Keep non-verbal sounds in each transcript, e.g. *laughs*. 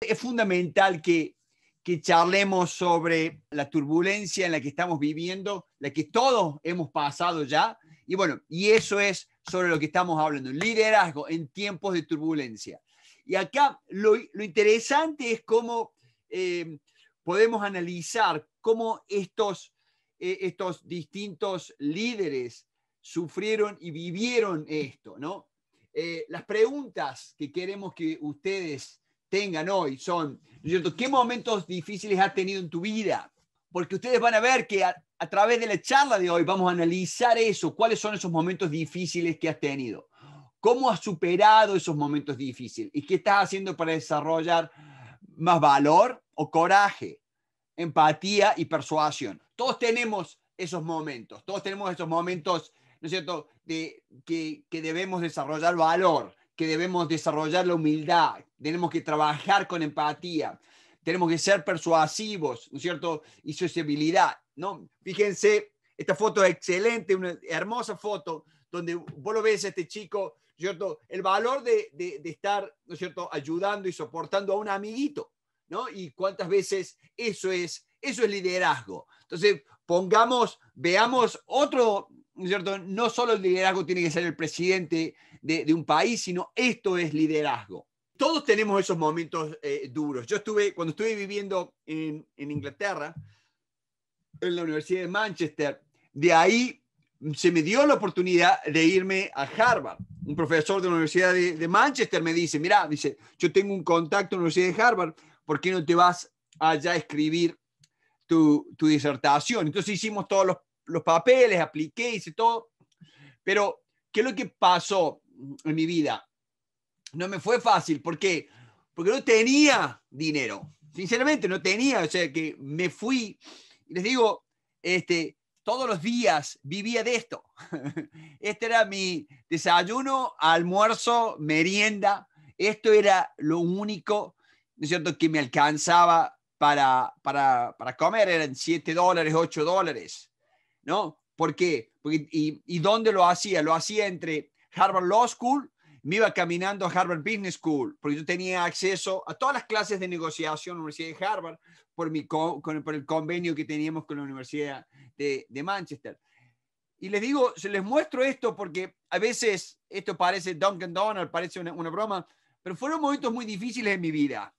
Es fundamental que, charlemos sobre la turbulencia en la que estamos viviendo, la que todos hemos pasado ya. Y bueno, y eso es sobre lo que estamos hablando, liderazgo en tiempos de turbulencia. Y acá lo, interesante es cómo eh, podemos analizar cómo estos, eh, estos distintos líderes sufrieron y vivieron esto, ¿no? Eh, las preguntas que queremos que ustedes tengan hoy son, ¿no es cierto? ¿Qué momentos difíciles has tenido en tu vida? Porque ustedes van a ver que a, través de la charla de hoy vamos a analizar eso, cuáles son esos momentos difíciles que has tenido, cómo has superado esos momentos difíciles y qué estás haciendo para desarrollar más valor o coraje, empatía y persuasión. Todos tenemos esos momentos, todos tenemos esos momentos, ¿no es cierto?, de, que, que debemos desarrollar valor, que debemos desarrollar la humildad, tenemos que trabajar con empatía, tenemos que ser persuasivos, ¿no es cierto? Y sociabilidad, ¿no? Fíjense, esta foto es excelente, una hermosa foto, donde vos lo ves a este chico, ¿no es ¿cierto? El valor de, de, de estar, ¿no es cierto?, ayudando y soportando a un amiguito, ¿no? Y cuántas veces eso es, eso es liderazgo. Entonces, pongamos, veamos otro, ¿cierto? No solo el liderazgo tiene que ser el presidente de, un país, sino esto es liderazgo. Todos tenemos esos momentos eh, duros. Yo estuve, cuando estuve viviendo en, Inglaterra, en la Universidad de Manchester, de ahí se me dio la oportunidad de irme a Harvard. Un profesor de la Universidad de, Manchester me dice, mira, dice, yo tengo un contacto en la Universidad de Harvard, ¿por qué no te vas allá a escribir tu, tu disertación? Entonces hicimos todos los los papeles, apliqué, hice todo. Pero, ¿qué es lo que pasó en mi vida? No me fue fácil. ¿Por qué? Porque no tenía dinero. Sinceramente, no tenía. O sea, que me fui. Y les digo, este, todos los días vivía de esto. *laughs* Este era mi desayuno, almuerzo, merienda. Esto era lo único, ¿no es cierto?, que me alcanzaba para, para, para comer. Eran 7 dólares, 8 dólares. ¿no? ¿Por qué? Porque, y, dónde lo hacía? Lo hacía entre Harvard Law School, me iba caminando a Harvard Business School, porque yo tenía acceso a todas las clases de negociación en la Universidad de Harvard por, mi, con, por el convenio que teníamos con la Universidad de, de Manchester. Y les digo, se les muestro esto porque a veces esto parece Duncan Donald, parece una, broma, pero fueron momentos muy difíciles en mi vida.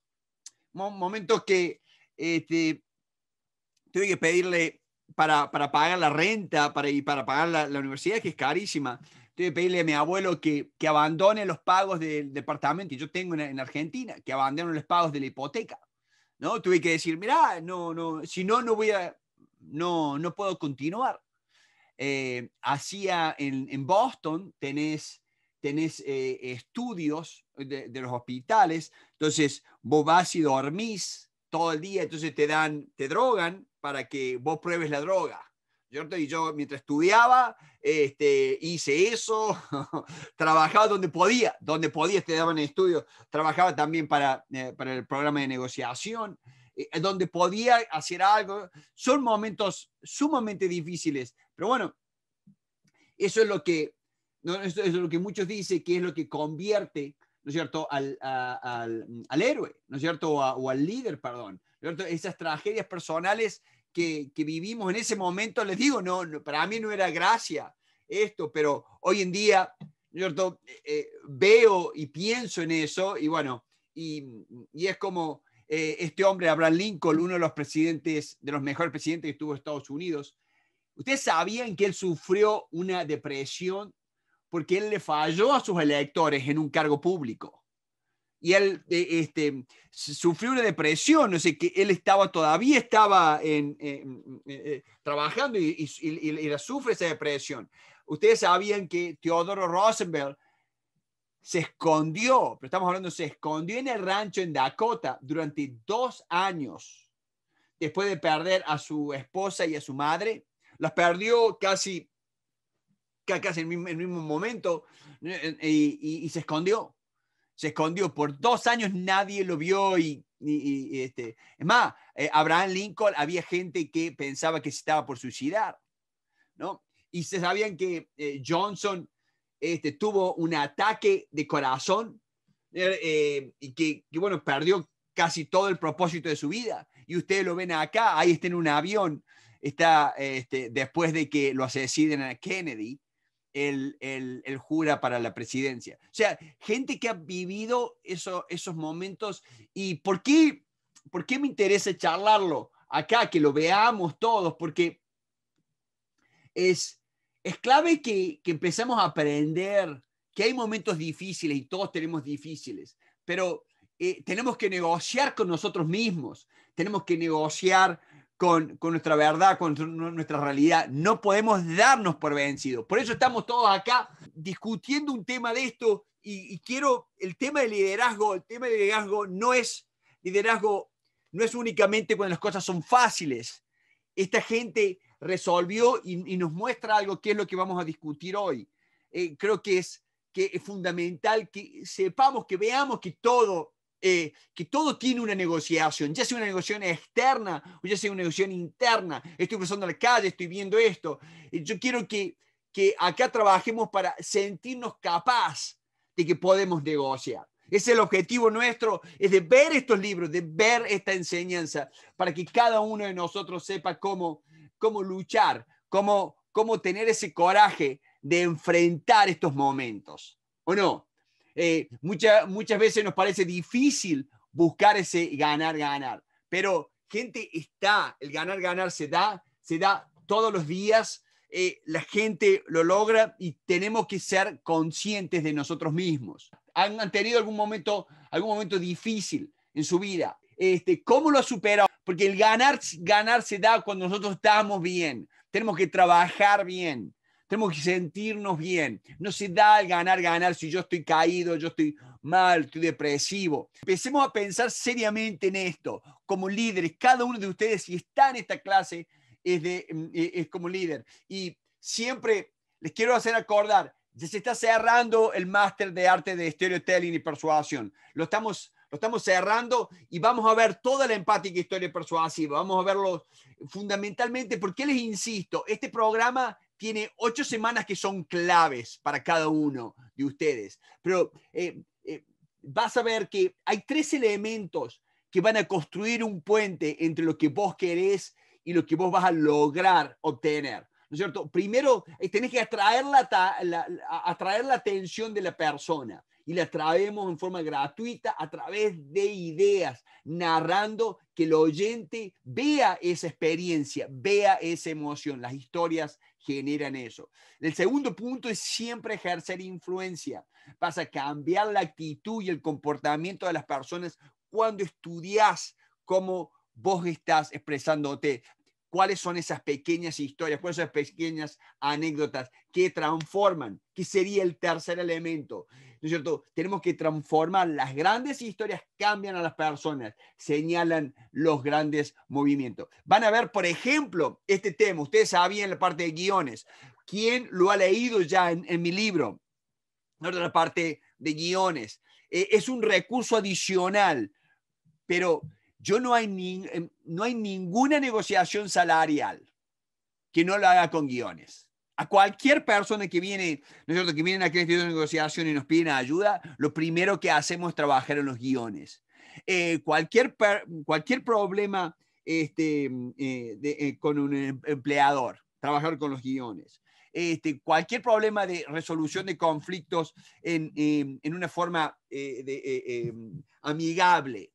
Momentos que este, tuve que pedirle para, pagar la renta para, y para pagar la, universidad, que es carísima. Tuve que pedirle a mi abuelo que, abandone los pagos del departamento que yo tengo en, Argentina, que abandone los pagos de la hipoteca. ¿no? Tuve que decir, mira, no, no, si no, no voy a, no, no puedo continuar. Eh, hacía en, Boston, tenés, tenés eh, estudios de, de, los hospitales, entonces vos vas y dormís todo el día, entonces te dan, te drogan para que vos pruebes la droga. Yo, yo mientras estudiaba, este, hice eso, *laughs* trabajaba donde podía, donde podía, te daban estudio, trabajaba también para, eh, para el programa de negociación, eh, donde podía hacer algo. Son momentos sumamente difíciles, pero bueno, eso es lo que, eso es lo que muchos dicen que es lo que convierte ¿no es cierto?, mm, al, héroe, ¿no es cierto?, o al líder, perdón, Esas tragedias personales que, vivimos en ese momento, les digo, no, para mí no era gracia esto, pero hoy en día, ¿no cierto?, eh, eh, veo y pienso en eso y bueno, y, es como eh, este hombre, Abraham Lincoln, uno de los presidentes, de los mejores presidentes que tuvo Estados Unidos, ¿Ustedes sabían que él sufrió una depresión porque él le falló a sus electores en un cargo público. Y él eh, este, sufrió una depresión, No sé que él estaba todavía estaba en, eh, eh, trabajando y, sufre esa depresión. Ustedes sabían que Teodoro Rosenberg se escondió, pero estamos hablando, se escondió en el rancho en Dakota durante dos años, después de perder a su esposa y a su madre. Las perdió casi casi en el mismo, momento, y, se escondió. Se escondió. Por dos años nadie lo vio y, este. Es más, eh, Abraham Lincoln había gente que pensaba que se estaba por suicidar, ¿no? Y se sabían que eh, Johnson este, tuvo un ataque de corazón eh, y que, bueno, perdió casi todo el propósito de su vida. Y ustedes lo ven acá, ahí está en un avión, está este, después de que lo asesinen a Kennedy, el, jura para la presidencia. O sea, gente que ha vivido eso, esos momentos. ¿Y por qué, por qué me interesa charlarlo acá, que lo veamos todos? Porque es, es clave que, que empecemos a aprender que hay momentos difíciles y todos tenemos difíciles, pero eh, tenemos que negociar con nosotros mismos, tenemos que negociar con, nuestra verdad, con nuestra realidad. No podemos darnos por vencidos. Por eso estamos todos acá discutiendo un tema de esto y, quiero el tema de liderazgo. El tema de liderazgo no es liderazgo, no es únicamente cuando las cosas son fáciles. Esta gente resolvió y, nos muestra algo que es lo que vamos a discutir hoy. Eh, creo que es, que es fundamental que sepamos, que veamos que todo eh, que todo tiene una negociación, ya sea una negociación externa o ya sea una negociación interna. Estoy cruzando la calle, estoy viendo esto. Yo quiero que, que acá trabajemos para sentirnos capaz de que podemos negociar. Ese es el objetivo nuestro, es de ver estos libros, de ver esta enseñanza, para que cada uno de nosotros sepa cómo, cómo luchar, cómo, cómo tener ese coraje de enfrentar estos momentos. ¿O no? Eh, muchas veces nos parece difícil buscar ese ganar, ganar, pero gente está, el ganar, ganar se da, se da todos los días, eh, la gente lo logra y tenemos que ser conscientes de nosotros mismos. Han, tenido algún momento, algún momento difícil en su vida. Este, ¿Cómo lo ha superado? Porque el ganar, ganar se da cuando nosotros estamos bien. Tenemos que trabajar bien. Tenemos que sentirnos bien. No se da al ganar, ganar si yo estoy caído, yo estoy mal, estoy depresivo. Empecemos a pensar seriamente en esto. Como líderes, cada uno de ustedes, si está en esta clase, es, de, mm, e, es como líder. Y siempre les quiero hacer acordar, se está cerrando el máster de arte de storytelling y persuasión. Lo estamos lo estamos cerrando y vamos a ver toda la empática historia persuasiva, vamos a verlo fundamentalmente, porque les insisto, este programa tiene ocho semanas que son claves para cada uno de ustedes. Pero eh, eh, vas a ver que hay tres elementos que van a construir un puente entre lo que vos querés y lo que vos vas a lograr obtener. ¿No es cierto? Primero, eh, tenés que atraer la atención de la persona y la traemos en forma gratuita a través de ideas, narrando que el oyente vea esa experiencia, vea esa emoción. Las historias generan eso. El segundo punto es siempre ejercer influencia. Vas a cambiar la actitud y el comportamiento de las personas cuando estudias cómo vos estás expresándote cuáles son esas pequeñas historias, cuáles son esas pequeñas anécdotas que transforman, que sería el tercer elemento. ¿No es cierto? Tenemos que transformar las grandes historias, cambian a las personas, señalan los grandes movimientos. Van a ver, por ejemplo, este tema, ustedes sabían la parte de guiones. ¿Quién lo ha leído ya en, mi libro? La parte de guiones. Eh, es un recurso adicional, pero yo no hay, ni, em, no hay ninguna negociación salarial que no lo haga con guiones. A cualquier persona que viene, ¿no es cierto? que vienen estudio de negociación y nos piden ayuda, lo primero que hacemos es trabajar en los guiones. Eh, cualquier, cualquier problema este, eh, eh, con un em, empleador, trabajar con los guiones. Este, cualquier problema de resolución de conflictos en, em, una forma de, amigable,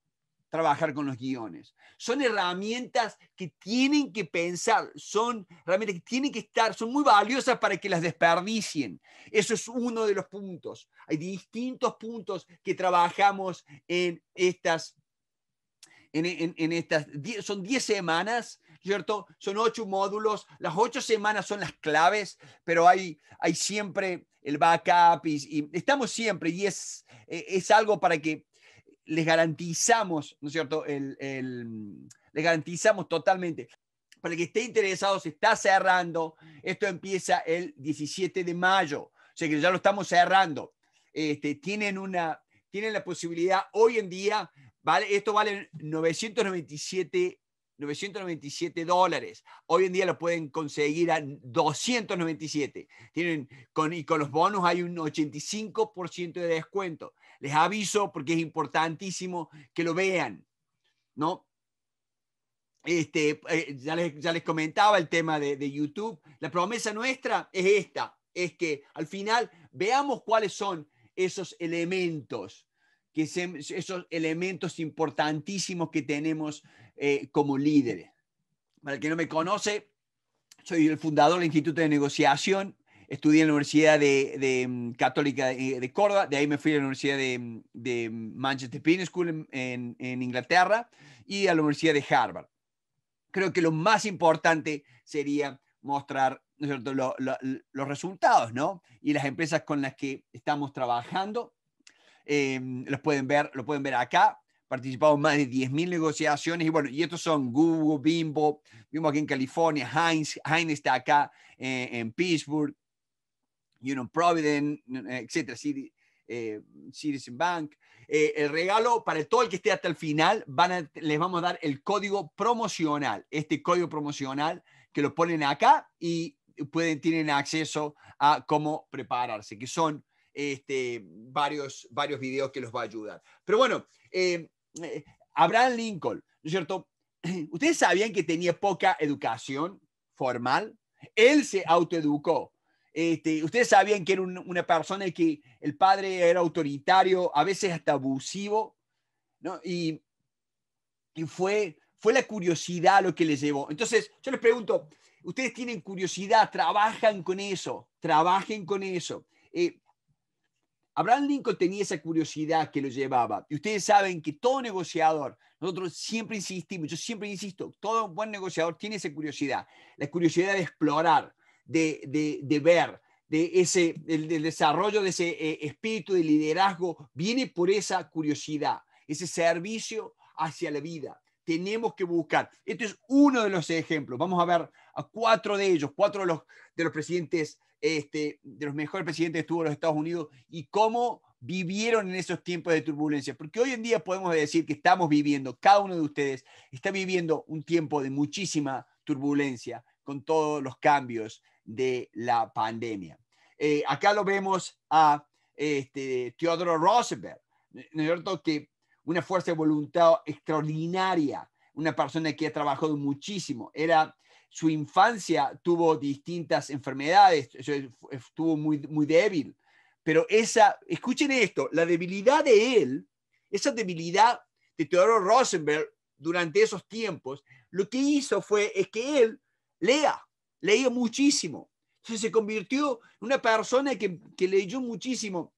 trabajar con los guiones. Son herramientas que tienen que pensar, son herramientas que tienen que estar, son muy valiosas para que las desperdicien. Eso es uno de los puntos. Hay distintos puntos que trabajamos en estas, en, estas, son 10 semanas, ¿cierto? Son 8 módulos, las 8 semanas son las claves, pero hay, hay siempre el backup y, estamos siempre y es, eh, es algo para que les garantizamos, ¿no es cierto? El, les garantizamos totalmente. Para el que esté interesado, se está cerrando. Esto empieza el 17 de mayo. O sea que ya lo estamos cerrando. Este, tienen, una, tienen la posibilidad hoy en día, ¿vale? esto vale 997 997 dólares. Hoy en día lo pueden conseguir a 297. Tienen, y con los bonos hay un 85% de descuento. Les aviso porque es importantísimo que lo vean, ¿no? Este, eh, ya, les, comentaba el tema de, YouTube. La promesa nuestra es esta, es que al final veamos cuáles son esos elementos que esos elementos importantísimos que tenemos eh, como líderes. Para el que no me conoce, soy el fundador del Instituto de Negociación. Estudié en la Universidad de, mm, Católica de, Córdoba, de ahí me fui a la Universidad de, mm, mm, Manchester Business School en, Inglaterra y a la Universidad de Harvard. Creo que lo más importante sería mostrar los resultados, ¿no? Y las empresas con las que estamos trabajando. Eh, los pueden ver, lo pueden ver acá participado en más de 10.000 negociaciones. Y bueno, y estos son Google, Bimbo, vimos aquí en California, Heinz, Heinz está acá eh, en Pittsburgh, Union Provident, etcétera, eh, Citizen Bank. Eh, el regalo para todo el que esté hasta el final, van les vamos a dar el código promocional, este código promocional que lo ponen acá y pueden, tienen acceso a cómo prepararse, que son este, varios, varios videos que los va a ayudar. Pero bueno, eh, Abraham Lincoln, ¿no es cierto? *clears throat* ¿Ustedes sabían que tenía poca educación formal? Él se autoeducó. Este, Ustedes sabían que era una persona que el padre era autoritario, a veces hasta abusivo, ¿no? Y, fue, fue la curiosidad lo que les llevó. Entonces, yo les pregunto, ustedes tienen curiosidad, trabajan con eso, trabajen con eso. Eh, Abraham Lincoln tenía esa curiosidad que lo llevaba. Y ustedes saben que todo negociador, nosotros siempre insistimos, yo siempre insisto, todo buen negociador tiene esa curiosidad, la curiosidad de explorar, de, ver, de ese, del desarrollo de ese eh, espíritu de liderazgo, viene por esa curiosidad, ese servicio hacia la vida. Tenemos que buscar. Este es uno de los ejemplos. Vamos a ver a cuatro de ellos, cuatro de los, de los presidentes este, de los mejores presidentes que los Estados Unidos y cómo vivieron en esos tiempos de turbulencia. Porque hoy en día podemos decir que estamos viviendo, cada uno de ustedes está viviendo un tiempo de muchísima turbulencia con todos los cambios de la pandemia. Eh, acá lo vemos a este, Theodore Roosevelt, ¿no es cierto? Que una fuerza de voluntad extraordinaria, una persona que ha trabajado muchísimo, era su infancia tuvo distintas enfermedades, eh, estuvo muy, muy débil. Pero esa, escuchen esto, la debilidad de él, esa debilidad de Teodoro Rosenberg durante esos tiempos, lo que hizo fue es que él lea, leía muchísimo. Entonces se convirtió en una persona que, leyó muchísimo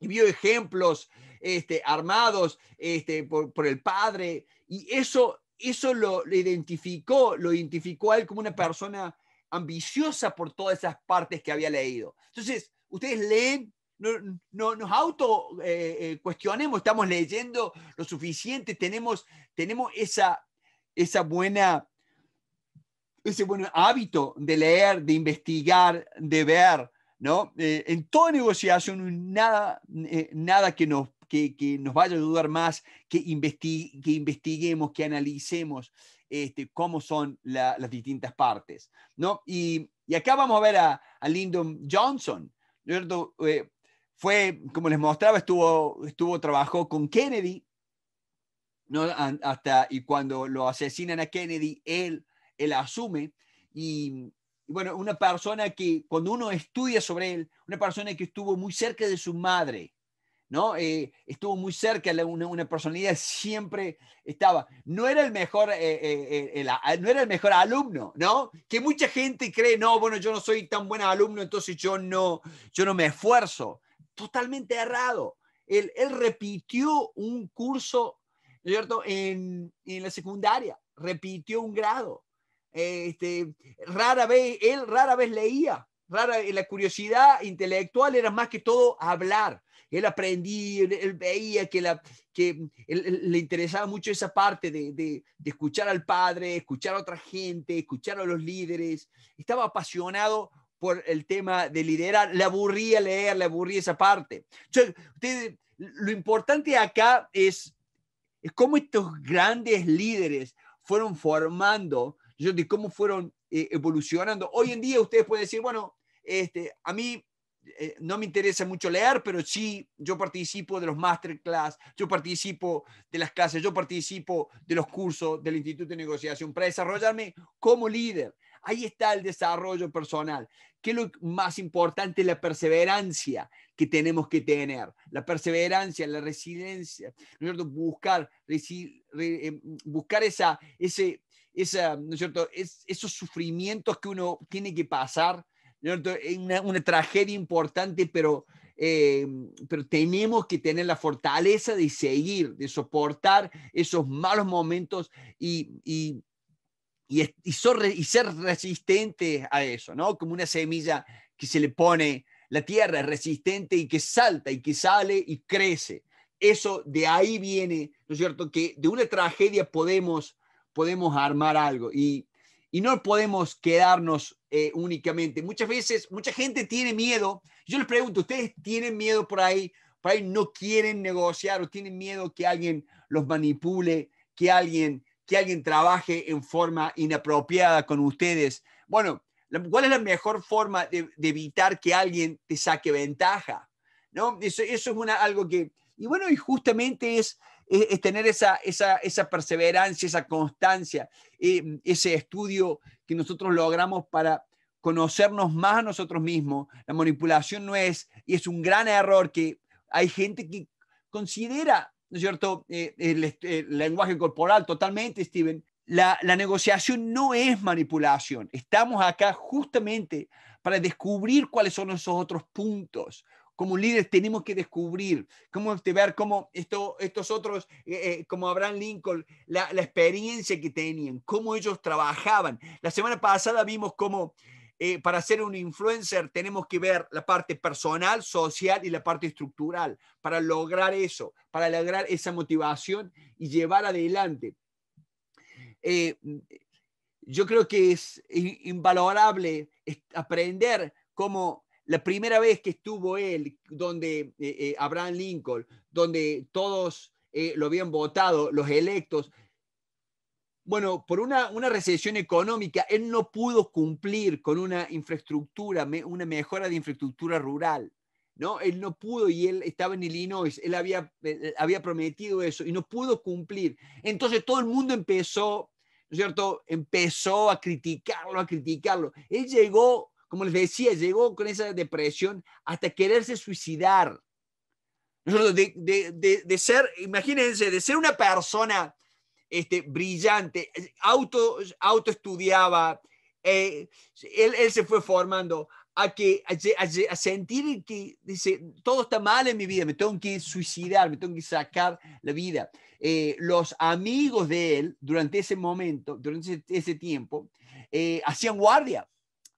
y vio ejemplos este, armados este, por el padre. Y eso eso lo, identificó, lo identificó él como una persona ambiciosa por todas esas partes que había leído. Entonces, ustedes leen, no, nos auto eh, eh, cuestionemos, estamos leyendo lo suficiente, tenemos, tenemos esa, esa buena, ese buen hábito de leer, de investigar, de ver, ¿no? Eh, en toda negociación, nada, nada que nos que, nos vaya a ayudar más, que, investiguemos, que analicemos este, cómo son las distintas partes. ¿no? Y, acá vamos a ver a, Lyndon Johnson. Eh, fue, como les mostraba, estuvo, estuvo trabajó con Kennedy, hasta y cuando lo asesinan a Kennedy, él, él asume. Y, y bueno, una persona que cuando uno estudia sobre él, una persona que estuvo muy cerca de su madre, eh, estuvo muy cerca, de una, personalidad siempre estaba. No era el mejor, eh, eh, no era el mejor alumno, ¿no? Que mucha gente cree, no, bueno, yo no soy tan buen alumno, entonces yo no, yo no me esfuerzo. Totalmente errado. Él, repitió un curso, cierto?, en, la secundaria, repitió un grado. Este, rara vez, él rara vez leía, la curiosidad intelectual era más que todo hablar. Él aprendía, él, veía que, la, que le interesaba mucho esa parte de, de, escuchar al padre, escuchar a otra gente, escuchar a los líderes. Estaba apasionado por el tema de liderar. Le aburría leer, le aburría esa parte. lo importante acá es, es cómo estos grandes líderes fueron formando, de cómo fueron eh, evolucionando. Hoy en día ustedes pueden decir, bueno, este, a mí eh, no me interesa mucho leer, pero sí, yo participo de los masterclass, yo participo de las clases, yo participo de los cursos del Instituto de Negociación para desarrollarme como líder. Ahí está el desarrollo personal, ¿Qué es lo más importante, la perseverancia que tenemos que tener, la perseverancia, la resiliencia, ¿no es cierto? Buscar, eh, buscar esa, ese, esa, ¿no es cierto? esos sufrimientos que uno tiene que pasar una, una tragedia importante, pero, em, pero tenemos que tener la fortaleza de seguir, de soportar esos malos momentos y, y, y, ser resistente a eso, ¿no? Como una semilla que se le pone, la tierra resistente y que salta y que sale y crece. Eso de ahí viene, ¿no es cierto? Que de una tragedia podemos, podemos armar algo y, y no podemos quedarnos eh, únicamente. Muchas veces, mucha gente tiene miedo. Yo les pregunto, ¿ustedes tienen miedo por ahí? Por ahí no quieren negociar o tienen miedo que alguien los manipule, que alguien, que alguien trabaje en forma inapropiada con ustedes. Bueno, ¿cuál es la mejor forma de, evitar que alguien te saque ventaja? ¿No? Eso, es una, algo que... Y bueno, y justamente es, tener esa, esa, perseverancia, esa constancia, eh, ese estudio que nosotros logramos para conocernos más a nosotros mismos. La manipulación no es, y es un gran error que hay gente que considera, ¿no cierto?, eh, eh, el, lenguaje corporal totalmente, Steven. La, la negociación no es manipulación. Estamos acá justamente para descubrir cuáles son esos otros puntos, como líderes tenemos que descubrir, cómo ver cómo esto, estos otros, eh, eh, como Abraham Lincoln, la, experiencia que tenían, cómo ellos trabajaban. La semana pasada vimos cómo eh, para ser un influencer tenemos que ver la parte personal, social y la parte estructural para lograr eso, para lograr esa motivación y llevar adelante. yo creo que es invalorable aprender cómo la primera vez que estuvo él, donde eh, eh, Abraham Lincoln, donde todos eh, lo habían votado, los electos, bueno, por una, recesión económica, él no pudo cumplir con una infraestructura, una mejora de infraestructura rural. ¿No? Él no pudo y él estaba en Illinois, él había, él había prometido eso y no pudo cumplir. Entonces todo el mundo empezó, ¿no es cierto? Empezó a criticarlo, a criticarlo. Él llegó como les decía, llegó con esa depresión hasta quererse suicidar. De, de, ser, imagínense, de ser una persona este, brillante, auto, auto estudiaba, eh, él, se fue formando a, que, a, sentir que dice, todo está mal en mi vida, me tengo que suicidar, me tengo que sacar la vida. Eh, los amigos de él durante ese momento, durante ese, tiempo, eh, hacían guardia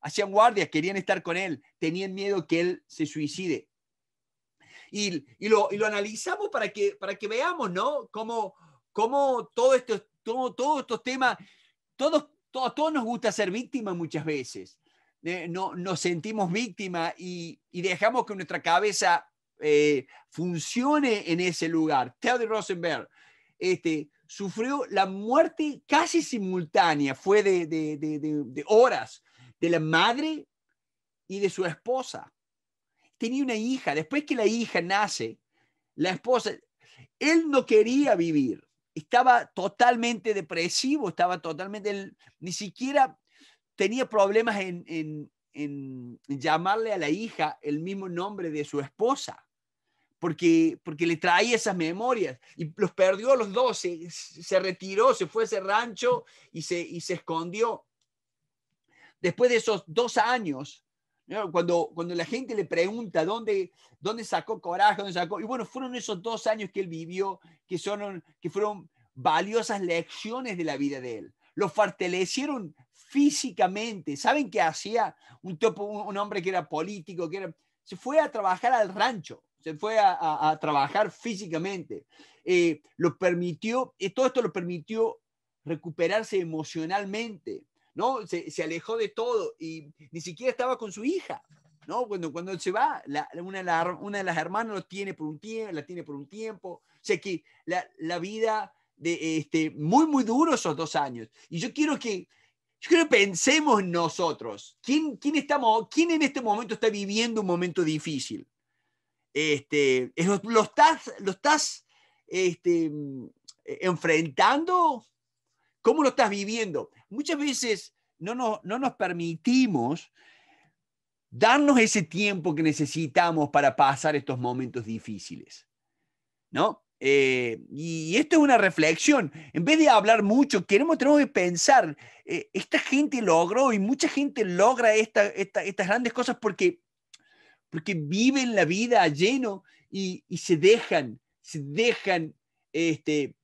hacían guardias, querían estar con él, tenían miedo que él se suicide. Y, lo, analizamos para que, para que veamos, ¿no? Cómo, todos estos todo, estos temas, todos, todos, nos gusta ser víctimas muchas veces. Eh, no, nos sentimos víctimas y, dejamos que nuestra cabeza eh, funcione en ese lugar. Theodore Rosenberg este, sufrió la muerte casi simultánea, fue de, de, de horas de la madre y de su esposa. Tenía una hija, después que la hija nace, la esposa, él no quería vivir, estaba totalmente depresivo, estaba totalmente, ni siquiera tenía problemas en, en, llamarle a la hija el mismo nombre de su esposa. Porque, porque le traía esas memorias y los perdió los dos, se, retiró, se fue a ese rancho y se, y se escondió después de esos dos años, cuando, cuando la gente le pregunta dónde, dónde sacó coraje, sacó, y bueno, fueron esos dos años que él vivió, que, fueron valiosas lecciones de la vida de él. Lo fortalecieron físicamente. ¿Saben qué hacía un, un, hombre que era político? Que se fue a trabajar al rancho, se fue a, trabajar físicamente. Eh, lo permitió, y eh, todo esto lo permitió recuperarse emocionalmente. ¿no? Se, alejó de todo y ni siquiera estaba con su hija, ¿no? Cuando, cuando él se va, una, de las hermanas lo tiene por un tiempo, la tiene por un tiempo. O sea que la, vida de este, muy, muy duro esos dos años. Y yo quiero que, yo quiero pensemos nosotros, ¿quién, estamos, ¿quién en este momento está viviendo un momento difícil? Este, ¿Lo, estás, estás este, enfrentando ¿Cómo lo estás viviendo? Muchas veces no nos, permitimos darnos ese tiempo que necesitamos para pasar estos momentos difíciles. ¿No? Eh, y esto es una reflexión. En vez de hablar mucho, queremos, tenemos que pensar, eh, esta gente logró y mucha gente logra estas grandes cosas porque, porque viven la vida lleno y, se dejan, se dejan este,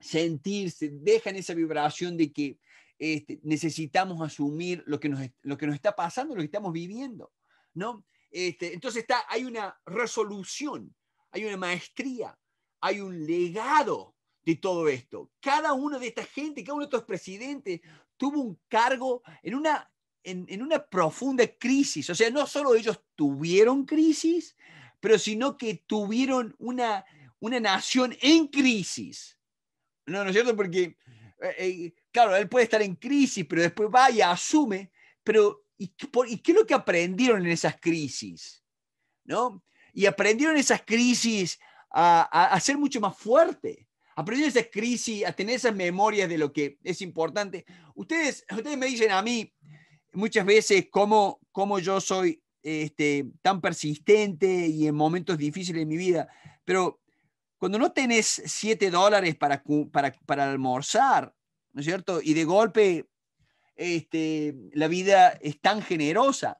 sentirse, dejan esa vibración de que este, necesitamos asumir lo que, nos, lo que nos está pasando, lo que estamos viviendo. ¿no? Este, entonces está, hay una resolución, hay una maestría, hay un legado de todo esto. Cada uno de esta gente, cada uno de estos presidentes tuvo un cargo en una, en, una profunda crisis. O sea, no solo ellos tuvieron crisis, pero sino que tuvieron una nación en crisis. No, ¿no es cierto? Porque, eh, eh, claro, él puede estar en crisis, pero después va y asume, pero ¿y, qué es lo que aprendieron en esas crisis? ¿No? Y aprendieron esas crisis a, ser mucho más fuerte, aprendieron esas crisis, a tener esas memorias de lo que es importante. Ustedes, ustedes me dicen a mí muchas veces cómo, cómo yo soy este, tan persistente y en momentos difíciles de mi vida, pero cuando no tenés 7 dólares para, para, para, almorzar, ¿no es cierto? Y de golpe este, la vida es tan generosa.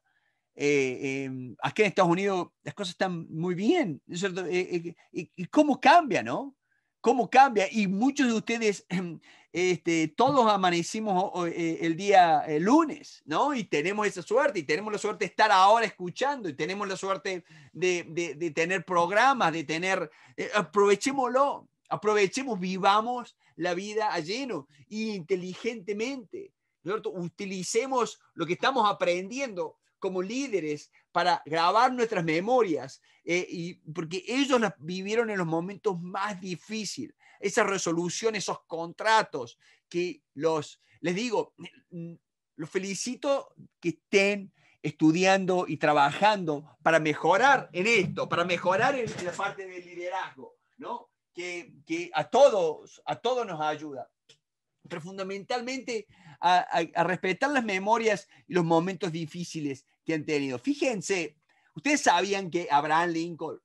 Eh, em, aquí en Estados Unidos las cosas están muy bien, ¿no es cierto? Eh, eh, ¿Y cómo cambia, no? cómo cambia. Y muchos de ustedes, *clears throat* este, todos amanecimos eh, el día eh, lunes, ¿no? Y tenemos esa suerte, y tenemos la suerte de estar ahora escuchando, y tenemos la suerte de, tener programas, de tener, eh, aprovechémoslo, aprovechemos, vivamos la vida a lleno y inteligentemente, ¿no? Utilicemos lo que estamos aprendiendo como líderes para grabar nuestras memorias, eh, y porque ellos las vivieron en los momentos más difíciles, esa resolución, esos contratos que los, les digo, mm, los felicito que estén estudiando y trabajando para mejorar en esto, para mejorar en la parte del liderazgo, ¿no? Que, que a todos, a todos nos ayuda, pero fundamentalmente a, a respetar las memorias y los momentos difíciles que han tenido. Fíjense, ustedes sabían que Abraham Lincoln,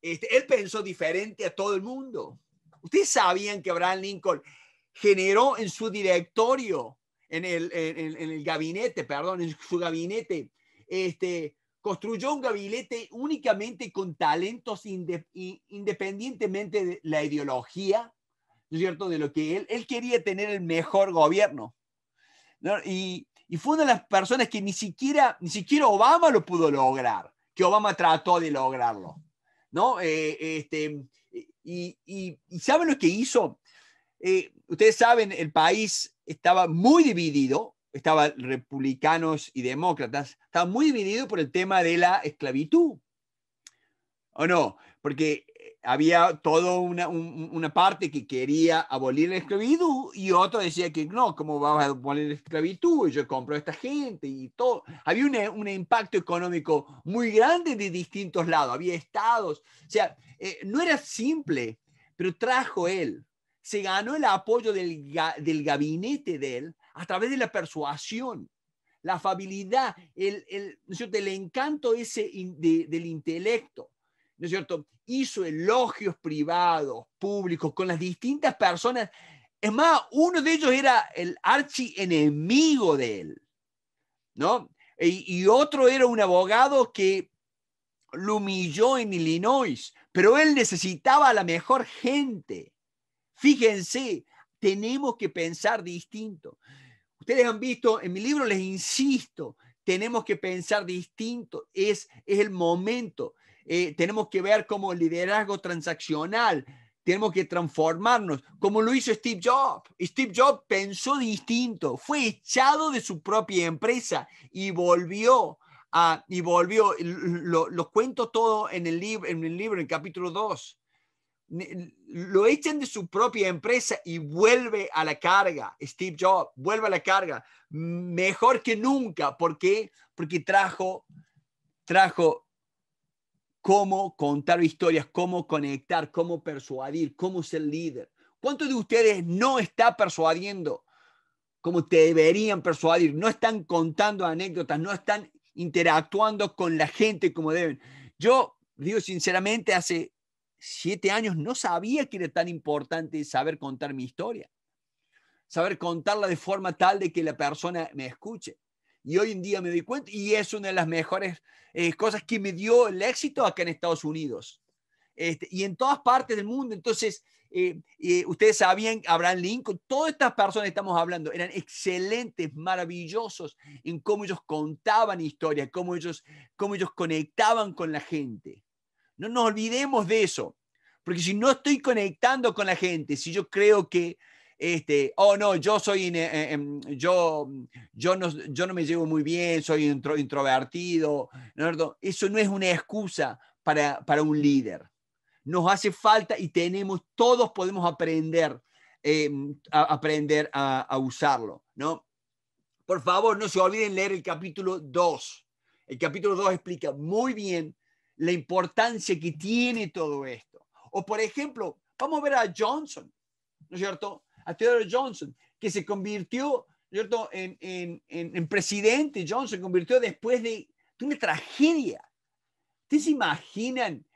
este, él pensó diferente a todo el mundo. Ustedes sabían que Abraham Lincoln generó en su directorio, en el, en, el gabinete, perdón, en su gabinete, este, construyó un gabinete únicamente con talentos independientemente de la ideología, ¿no es cierto? De lo que él, él quería tener el mejor gobierno. Y y fue una de las personas que ni siquiera, ni siquiera Obama lo pudo lograr, que Obama trató de lograrlo. ¿no? Eh, este, y, ¿saben lo que hizo? Eh, ustedes saben, el país estaba muy dividido, estaban republicanos y demócratas, estaba muy dividido por el tema de la esclavitud. ¿O no? Porque había toda una, una, parte que quería abolir la esclavitud y otro decía que no, ¿cómo vamos a abolir la esclavitud? Yo compro a esta gente y todo. Había un impacto económico muy grande de distintos lados, había estados. O sea, eh, no era simple, pero trajo él. Se ganó el apoyo del, del gabinete de él a través de la persuasión la afabilidad, el, el, el encanto ese de, del intelecto. ¿no es cierto? Hizo elogios privados, públicos, con las distintas personas. Es más, uno de ellos era el archienemigo de él, ¿no? E, y, otro era un abogado que lo humilló en Illinois, pero él necesitaba a la mejor gente. Fíjense, tenemos que pensar distinto. Ustedes han visto, en mi libro les insisto, tenemos que pensar distinto, es, es el momento. Eh, tenemos que ver como liderazgo transaccional, tenemos que transformarnos, como lo hizo Steve Jobs. Steve Jobs pensó distinto, fue echado de su propia empresa y volvió. A, y volvió, lo, lo cuento todo en el, libro, en el libro, en capítulo 2 lo echan de su propia empresa y vuelve a la carga. Steve Jobs vuelve a la carga mejor que nunca. ¿Por qué? Porque trajo, trajo cómo contar historias, cómo conectar, cómo persuadir, cómo ser líder. ¿Cuántos de ustedes no está persuadiendo como te deberían persuadir? No están contando anécdotas, no están interactuando con la gente como deben. Yo digo sinceramente, hace siete años no sabía que era tan importante saber contar mi historia, saber contarla de forma tal de que la persona me escuche. Y hoy en día me doy cuenta, y es una de las mejores eh, cosas que me dio el éxito acá en Estados Unidos. Este, y en todas partes del mundo. Entonces, eh, eh, ustedes sabían, Abraham Lincoln, todas estas personas que estamos hablando eran excelentes, maravillosos en cómo ellos contaban historias, cómo ellos, cómo ellos conectaban con la gente. No nos olvidemos de eso, porque si no estoy conectando con la gente, si yo creo que este, oh no, yo soy, eh, em, yo, mm, yo, no, yo no me llevo muy bien, soy introvertido. ¿no? Eso no es una excusa para, para, un líder. Nos hace falta y tenemos, todos podemos aprender, em, a, aprender a, a, usarlo, ¿no? Por favor, no se olviden leer el capítulo 2. El capítulo 2 explica muy bien la importancia que tiene todo esto. O por ejemplo, vamos a ver a Johnson, ¿no es cierto? a Theodore Johnson, que se convirtió En, presidente. Johnson se convirtió después de, una tragedia. ¿Ustedes se imaginan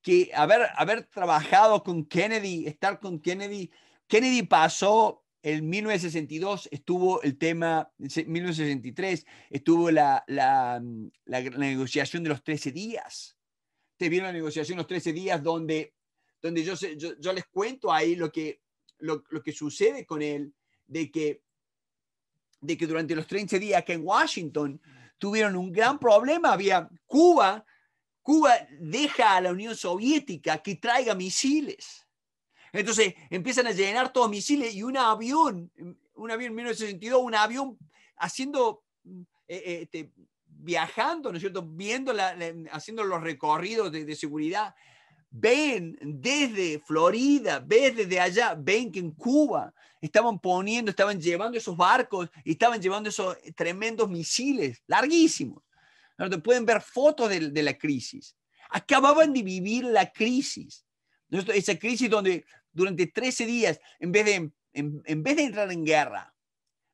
que haber, haber trabajado con Kennedy, estar con Kennedy? Kennedy pasó en 1962 estuvo el tema, en 1963 estuvo la, negociación de los 13 días. Te vieron la negociación de los 13 días donde, donde yo, les cuento ahí lo que, lo, que sucede con él, de que, de que durante los 30 días que en Washington tuvieron un gran problema, había Cuba, Cuba deja a la Unión Soviética que traiga misiles. Entonces empiezan a llenar todos misiles y un avión, un avión en 1962, un avión haciendo, eh, eh, este, viajando, ¿no es cierto?, viendo haciendo los recorridos de, de seguridad ven desde Florida, ven desde allá, ven que en Cuba estaban poniendo, estaban llevando esos barcos estaban llevando esos eh, tremendos misiles larguísimos. ¿No? Pueden ver fotos de, la crisis. Acababan de vivir la crisis. Esa crisis donde durante 13 días, en vez de, en, en vez de entrar en guerra,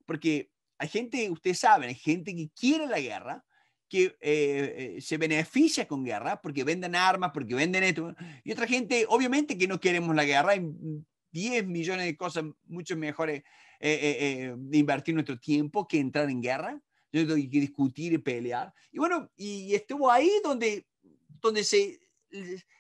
porque hay gente, ustedes saben, hay gente que quiere la guerra, que eh, eh, se beneficia con guerra porque venden armas, porque venden esto. Y otra gente, obviamente que no queremos la guerra, hay 10 millones de cosas mucho mejores eh, de invertir nuestro tiempo que entrar en guerra. Yo tengo que discutir y pelear. Y bueno, y, estuvo ahí donde, donde se,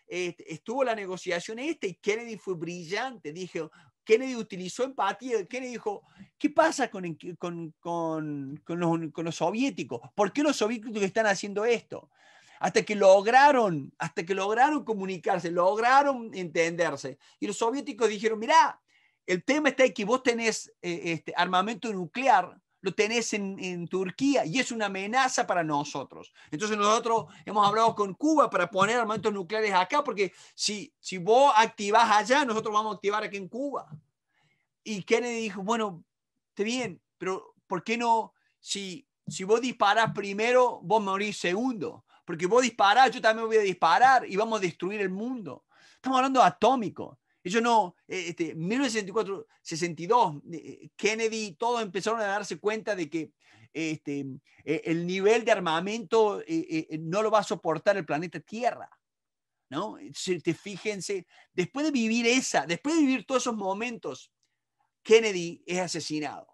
estuvo la negociación esta y Kennedy fue brillante. dije Kennedy utilizó empatía. Kennedy dijo, ¿qué pasa con, con, con, con los, soviéticos? ¿Por qué los soviéticos están haciendo esto? Hasta que lograron, hasta que lograron comunicarse, lograron entenderse. Y los soviéticos dijeron, mirá, el tema está en que vos tenés eh, este, armamento nuclear, lo tenés en, en, Turquía y es una amenaza para nosotros. Entonces nosotros hemos hablado con Cuba para poner armamentos nucleares acá, porque si, si vos activás allá, nosotros vamos a activar aquí en Cuba. Y Kennedy dijo, bueno, está bien, pero ¿por qué no? Si, si vos disparás primero, vos morís segundo. Porque vos disparás, yo también voy a disparar y vamos a destruir el mundo. Estamos hablando atómico. Ellos no, eh, este, 1964, 62, eh, Kennedy, todos empezaron a darse cuenta de que este, eh, el nivel de armamento no lo va a soportar el planeta Tierra. ¿no? Fíjense, después de vivir esa, después de vivir todos esos momentos, Kennedy es asesinado.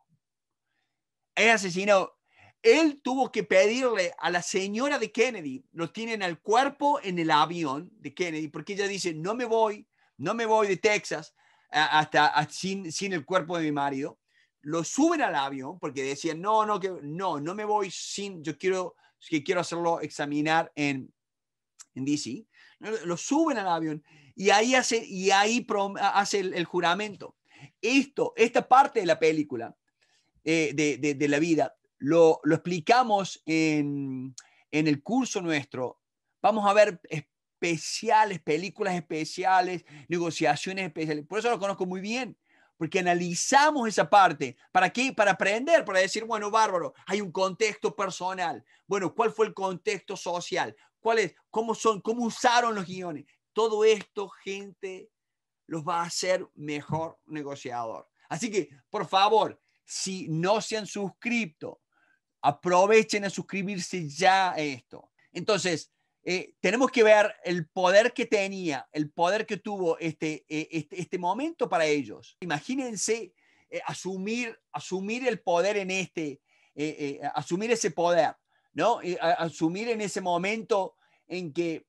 Es asesinado. Él tuvo que pedirle a la señora de Kennedy, lo tienen al cuerpo en el avión de Kennedy, porque ella dice, no me voy no me voy de Texas hasta, sin, el cuerpo de mi marido. Lo suben al avión porque decían, no, no, que, no, no me voy sin, yo quiero, que quiero hacerlo examinar en, en DC. Lo suben al avión y ahí hace, y ahí hace el, juramento. Esto, esta parte de la película, eh, de, de, de, la vida, lo, lo explicamos en, en el curso nuestro. Vamos a ver especiales, películas especiales, negociaciones especiales. Por eso lo conozco muy bien, porque analizamos esa parte. ¿Para qué? Para aprender, para decir, bueno, bárbaro, hay un contexto personal. Bueno, ¿cuál fue el contexto social? ¿Cuál es? ¿Cómo son? ¿Cómo usaron los guiones? Todo esto, gente, los va a hacer mejor negociador. Así que, por favor, si no se han suscrito, aprovechen a suscribirse ya a esto. Entonces, eh, tenemos que ver el poder que tenía, el poder que tuvo este, eh, este, este momento para ellos. Imagínense eh, asumir, asumir el poder en este, asumir ese poder, ¿no? asumir en ese momento en que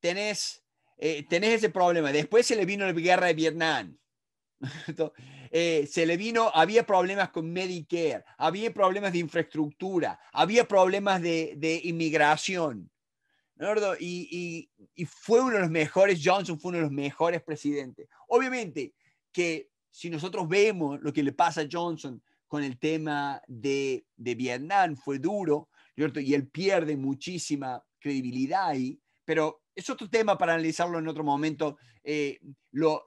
tenés, tenés ese problema. Después se le vino la guerra de Vietnam. *laughs* Eh, se le vino, había problemas con Medicare, había problemas de infraestructura, había problemas de, inmigración. ¿no? Y, y, y fue uno de los mejores, Johnson fue uno de los mejores presidentes. Obviamente que si nosotros vemos lo que le pasa a Johnson con el tema de, Vietnam, fue duro, ¿cierto? y él pierde muchísima credibilidad ahí, pero es otro tema para analizarlo en otro momento. Eh, lo,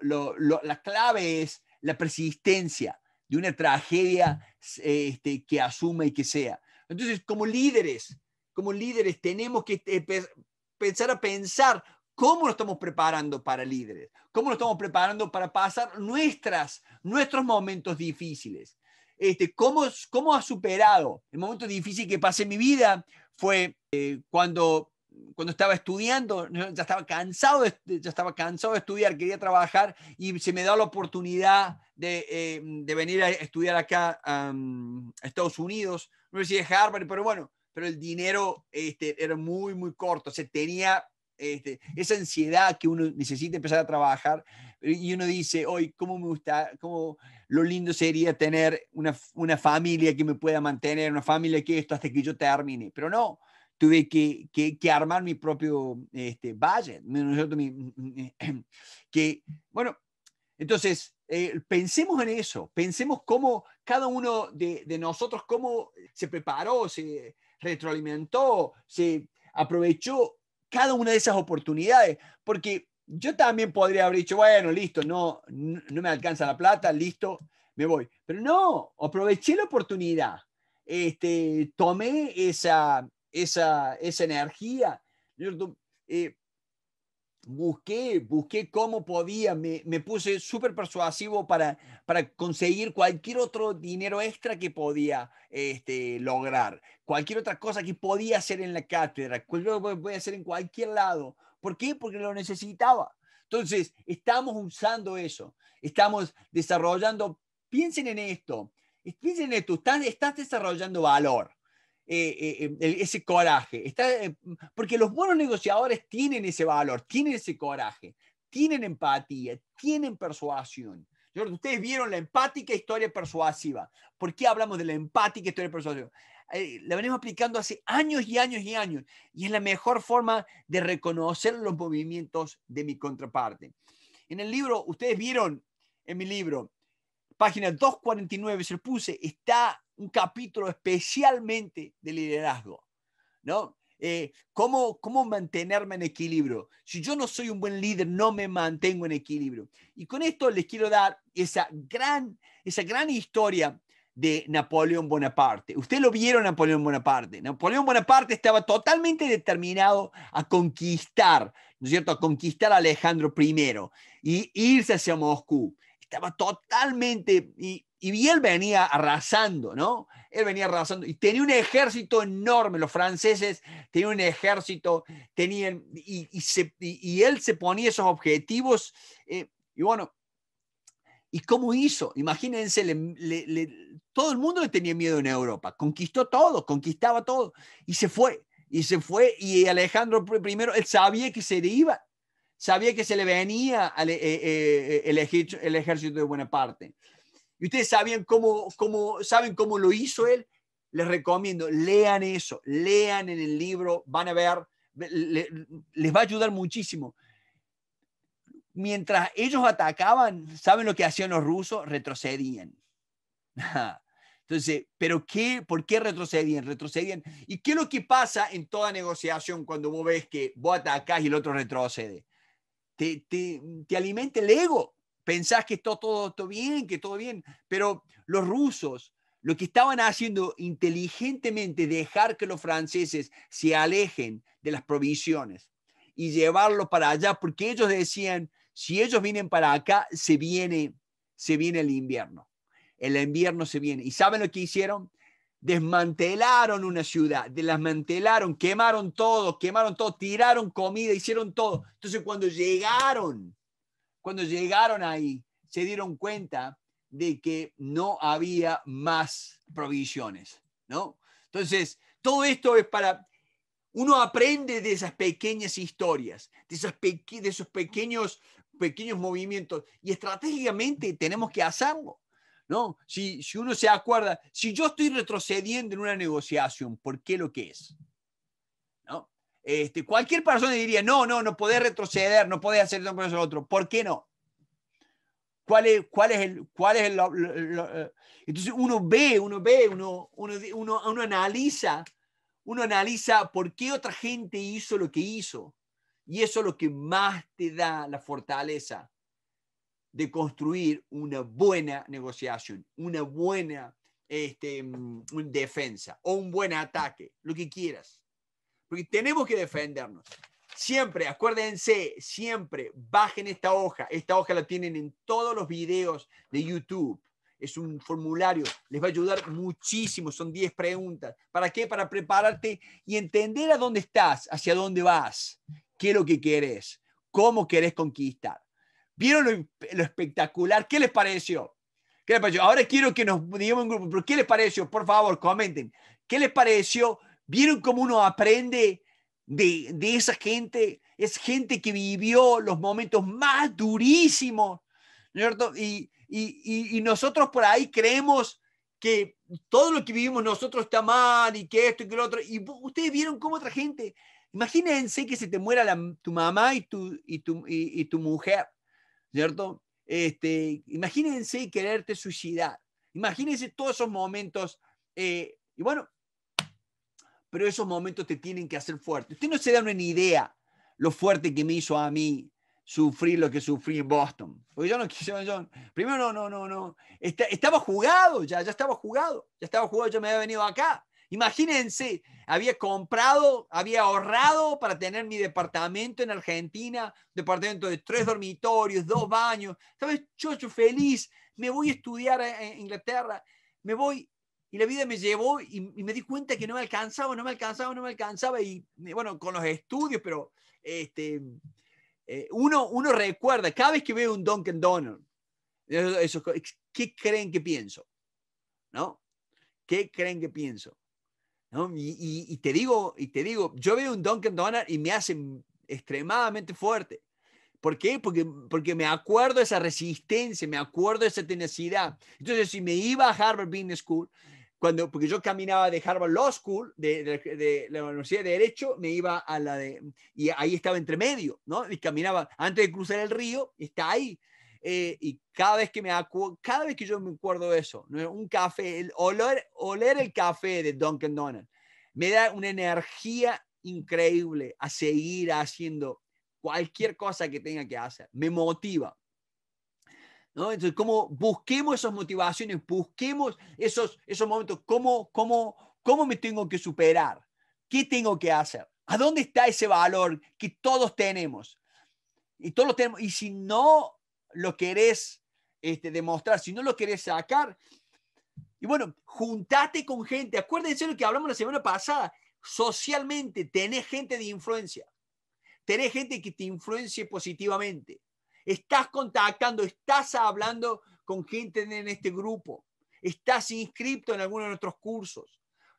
la clave es la persistencia de una tragedia eh, este, que asuma y que sea. Entonces, como líderes, como líderes tenemos que eh, pensar a pensar cómo nos estamos preparando para líderes, cómo nos estamos preparando para pasar nuestras, nuestros momentos difíciles. Este, ¿cómo, ¿Cómo ha superado el momento difícil que pasé en mi vida? Fue eh, cuando cuando estaba estudiando, ya estaba cansado, de, ya estaba cansado de estudiar, quería trabajar y se me da la oportunidad de, eh, de venir a estudiar acá a Estados Unidos, Universidad de Harvard, pero bueno, pero el dinero este, era muy, muy corto, o se tenía este, esa ansiedad que uno necesita empezar a trabajar y uno dice, hoy, ¿cómo me gusta? ¿Cómo lo lindo sería tener una, una familia que me pueda mantener, una familia que esto hasta que yo termine? Pero no, tuve que, armar mi propio este, budget, em, que, bueno, entonces, eh, pensemos en eso, pensemos cómo cada uno de, nosotros, cómo se preparó, se retroalimentó, se aprovechó cada una de esas oportunidades, porque yo también podría haber dicho, bueno, listo, no, no me alcanza la plata, listo, me voy. Pero no, aproveché la oportunidad, este, tomé esa, esa, esa energía. Eh, busqué, busqué cómo podía, me, puse súper persuasivo para, para conseguir cualquier otro dinero extra que podía este, lograr, cualquier otra cosa que podía hacer en la cátedra, cualquier cosa que podía hacer en cualquier lado. ¿Por qué? Porque lo necesitaba. Entonces, estamos usando eso, estamos desarrollando, piensen en esto, piensen en esto, estás, estás desarrollando valor. Eh, eh, em, ese coraje. Está, eh, porque los buenos negociadores tienen ese valor, tienen ese coraje, tienen empatía, tienen persuasión. Ustedes vieron la empática historia persuasiva. ¿Por qué hablamos de la empática historia persuasiva? la venimos aplicando hace años y años y años. Y es la mejor forma de reconocer los movimientos de mi contraparte. En el libro, ustedes vieron en mi libro página 249, se lo puse, está un capítulo especialmente de liderazgo, ¿no? Eh, ¿cómo, mantenerme en equilibrio? Si yo no soy un buen líder, no me mantengo en equilibrio. Y con esto les quiero dar esa gran, esa gran historia de Napoleón Bonaparte. Ustedes lo vieron Napoleón Bonaparte. Napoleón Bonaparte estaba totalmente determinado a conquistar, ¿no es cierto? A conquistar a Alejandro I y irse hacia Moscú estaba totalmente, y, y él venía arrasando, ¿no? Él venía arrasando y tenía un ejército enorme, los franceses tenían un ejército, tenían, y, y, él se ponía esos objetivos, eh, y bueno, ¿y cómo hizo? Imagínense, todo el mundo le tenía miedo en Europa, conquistó todo, conquistaba todo, y se fue, y se fue, y Alejandro I, él sabía que se le iba, sabía que se le venía al, eh, eh, eh, el, ejército, el, ejército, de Bonaparte. Y ustedes sabían cómo, saben cómo lo hizo él. Les recomiendo, lean eso, lean en el libro, van a ver, les va a ayudar muchísimo. Mientras ellos atacaban, ¿saben lo que hacían los rusos? Retrocedían. *laughs* Entonces, ¿pero qué? ¿Por qué retrocedían? Retrocedían. ¿Y qué es lo que pasa en toda negociación cuando vos ves que vos atacás y el otro retrocede? te, te, te alimenta el ego. Pensás que todo, todo bien, que todo bien, pero los rusos lo que estaban haciendo inteligentemente, dejar que los franceses se alejen de las provisiones y llevarlo para allá, porque ellos decían, si ellos vienen para acá, se viene, se viene el invierno. El invierno se viene. ¿Y saben lo que hicieron? desmantelaron una ciudad, desmantelaron, quemaron todo, quemaron todo, tiraron comida, hicieron todo. Entonces cuando llegaron, cuando llegaron ahí, se dieron cuenta de que no había más provisiones, ¿no? Entonces, todo esto es para, uno aprende de esas pequeñas historias, de, esos pequeños, pequeños movimientos, y estratégicamente tenemos que hacerlo. ¿no? Si, uno se acuerda, si yo estoy retrocediendo en una negociación, ¿por qué lo que es? Este, cualquier persona diría, no, no, no podés retroceder, no podés hacer esto, proceso otro. ¿Por qué no? ¿Cuál es, el... Cuál es eh? entonces uno ve, uno ve, uno analiza, uno analiza por qué otra gente hizo lo que hizo. Y eso es lo que más te da la fortaleza de construir una buena negociación, una buena este, mm, defensa o un buen ataque, lo que quieras. Porque tenemos que defendernos. Siempre, acuérdense, siempre bajen esta hoja. Esta hoja la tienen en todos los videos de YouTube. Es un formulario, les va a ayudar muchísimo. Son 10 preguntas. ¿Para qué? Para prepararte y entender a dónde estás, hacia dónde vas, qué es lo que querés, cómo querés conquistar. ¿Vieron lo, espectacular? ¿Qué les pareció? ¿Qué les pareció? Ahora quiero que nos digamos en grupo, pero ¿qué les pareció? Por favor, comenten. ¿Qué les pareció? ¿Vieron cómo uno aprende de, de esa gente? Es gente que vivió los momentos más durísimos, ¿no es cierto? Y, y, y, nosotros por ahí creemos que todo lo que vivimos nosotros está mal y que esto y que lo otro. Y ustedes vieron cómo otra gente. Imagínense que se te muera tu mamá y tu, y tu, y, y tu mujer. ¿cierto? Este, imagínense quererte suicidar, imagínense todos esos momentos, eh, y bueno, pero esos momentos te tienen que hacer fuerte. Usted no se dan una idea lo fuerte que me hizo a mí sufrir lo que sufrí en Boston. Porque yo no primero no, no, no, no, estaba jugado ya, ya estaba jugado, ya estaba jugado, yo me había venido acá. Imagínense, había comprado, había ahorrado para tener mi departamento en Argentina, departamento de tres dormitorios, dos baños. ¿Sabes? Chocho, feliz, me voy a estudiar en Inglaterra, me voy. Y la vida me llevó y, me di cuenta que no me alcanzaba, no me alcanzaba, no me alcanzaba. Y bueno, con los estudios, pero este, eh, uno, recuerda, cada vez que veo un Dunkin' Donald, ¿qué creen que pienso? ¿No? ¿Qué creen que pienso? Y, te digo, y te digo, yo veo un Dunkin' Donuts y me hace extremadamente fuerte. ¿Por qué? Porque, porque me acuerdo esa resistencia, me acuerdo esa tenacidad. Entonces, si me iba a Harvard Business School, cuando, porque yo caminaba de Harvard Law School, de, de, la Universidad de Derecho, me iba a la de, y ahí estaba entre medio, ¿no? Y caminaba antes de cruzar el río, está ahí. Eh, y cada vez que me cada vez que yo me acuerdo de eso, un café, el olor, oler el café de Dunkin' Donuts, me da una energía increíble a seguir haciendo cualquier cosa que tenga que hacer, me motiva. Entonces, como busquemos esas motivaciones, busquemos esos, esos momentos, ¿cómo, cómo, cómo me tengo que superar, qué tengo que hacer, a dónde está ese valor que todos tenemos. Y todos lo tenemos. Y si no lo querés este, demostrar, si no lo querés sacar. Y bueno, juntate con gente. Acuérdense lo que hablamos la semana pasada. Socialmente, tenés gente de influencia. Tenés gente que te influencie positivamente. Estás contactando, estás hablando con gente en este grupo. Estás inscrito en alguno de nuestros cursos.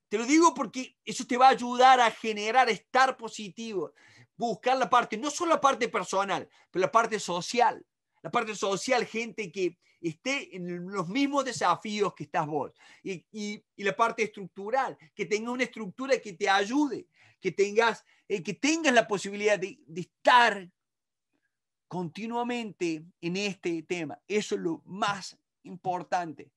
Te lo digo porque eso te va a ayudar a generar, estar positivo, buscar la parte, no solo la parte personal, pero la parte social la parte social, gente que esté en los mismos desafíos que estás vos. Y, y, la parte estructural, que tenga una estructura que te ayude, que tengas, eh, que tengas la posibilidad de, estar continuamente en este tema. Eso es lo más importante.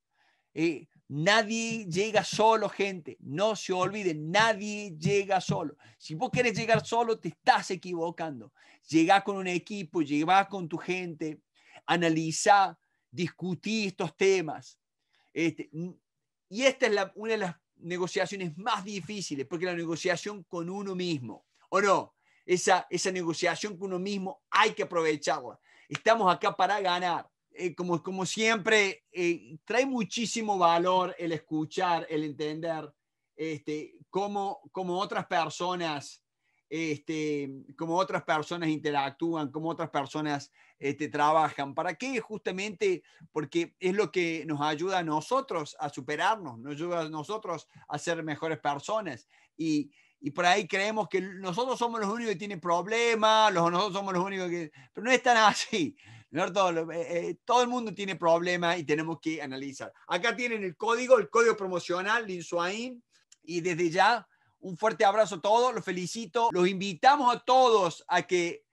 Eh, nadie llega solo, gente. No se olvide, nadie llega solo. Si vos querés llegar solo, te estás equivocando. Llega con un equipo, llega con tu gente, analizar, discutir estos temas. Este, y esta es una de las negociaciones más difíciles, porque la negociación con uno mismo, ¿o no? Esa, negociación con uno mismo hay que aprovecharla. Estamos acá para ganar. Eh, como, como siempre, eh, trae muchísimo valor el escuchar, el entender este, cómo, cómo otras personas este, cómo otras personas interactúan, cómo otras personas este, trabajan. ¿Para qué? Justamente porque es lo que nos ayuda a nosotros a superarnos, nos ayuda a nosotros a ser mejores personas. Y, y por ahí creemos que nosotros somos los únicos que tienen problemas, los, nosotros somos los únicos que... Pero no es tan así. ¿no? Todo, eh, eh, todo el mundo tiene problemas y tenemos que analizar. Acá tienen el código, el código promocional, Linsuain, y desde ya un fuerte abrazo a todos, los felicito, los invitamos a todos a que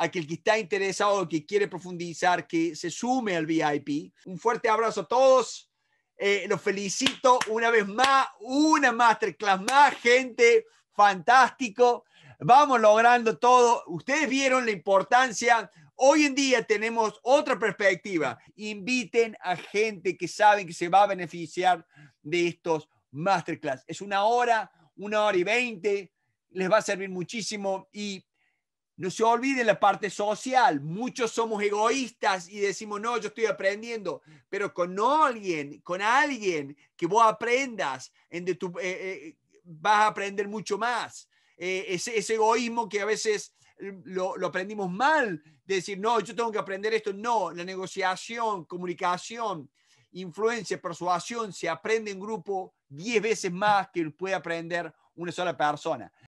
a que el que está interesado que quiere profundizar, que se sume al VIP. Un fuerte abrazo a todos. Eh, los felicito una vez más, una masterclass más, gente, fantástico. Vamos logrando todo. Ustedes vieron la importancia. Hoy en día tenemos otra perspectiva. Inviten a gente que saben que se va a beneficiar de estos masterclass. Es una hora una hora y veinte, les va a servir muchísimo y no se olviden la parte social. Muchos somos egoístas y decimos, no, yo estoy aprendiendo, pero con alguien, con alguien que vos aprendas, en eh, eh, vas a aprender mucho más. Eh, ese, egoísmo que a veces lo, lo, aprendimos mal, decir, no, yo tengo que aprender esto. No, la negociación, comunicación, influencia, persuasión se aprende en grupo 10 veces más que puede aprender una sola persona.